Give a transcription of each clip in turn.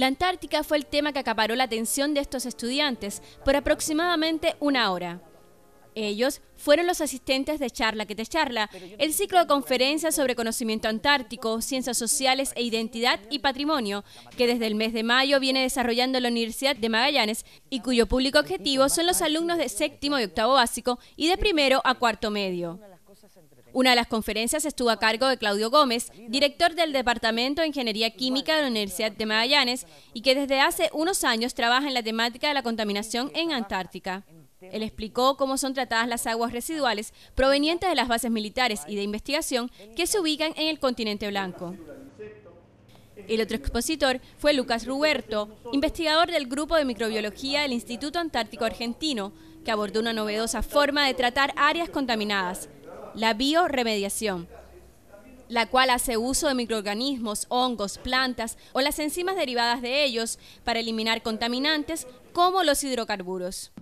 La Antártica fue el tema que acaparó la atención de estos estudiantes por aproximadamente una hora. Ellos fueron los asistentes de Charla que te charla, el ciclo de conferencias sobre conocimiento antártico, ciencias sociales e identidad y patrimonio, que desde el mes de mayo viene desarrollando la Universidad de Magallanes y cuyo público objetivo son los alumnos de séptimo y octavo básico y de primero a cuarto medio. Una de las conferencias estuvo a cargo de Claudio Gómez, director del Departamento de Ingeniería Química de la Universidad de Magallanes y que desde hace unos años trabaja en la temática de la contaminación en Antártica. Él explicó cómo son tratadas las aguas residuales provenientes de las bases militares y de investigación que se ubican en el continente blanco. El otro expositor fue Lucas Ruberto, investigador del Grupo de Microbiología del Instituto Antártico Argentino, que abordó una novedosa forma de tratar áreas contaminadas, la bioremediación la cual hace uso de microorganismos, hongos, plantas o las enzimas derivadas de ellos para eliminar contaminantes como los hidrocarburos.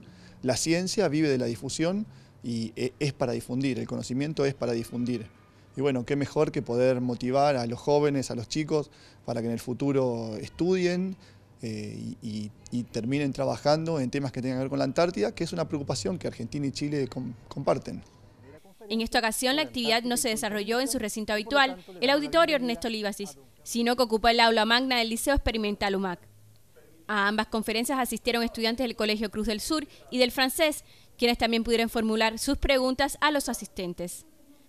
La ciencia vive de la difusión y eh, es para difundir, el conocimiento es para difundir. Y bueno, qué mejor que poder motivar a los jóvenes, a los chicos, para que en el futuro estudien eh, y, y, terminen trabajando en temas que tengan que ver con la Antártida, que es una preocupación que Argentina y Chile comparten. En esta ocasión, la actividad no se desarrolló en su recinto habitual, el auditorio Ernesto Libasis, sino que ocupó el aula magna del Liceo Experimental UMAC. A ambas conferencias asistieron estudiantes del Colegio Cruz del Sur y del francés, quienes también pudieron formular sus preguntas a los asistentes.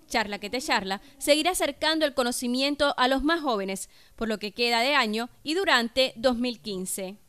Charla que te charla seguirá acercando el conocimiento a los más jóvenes, por lo que queda de año y durante 2015.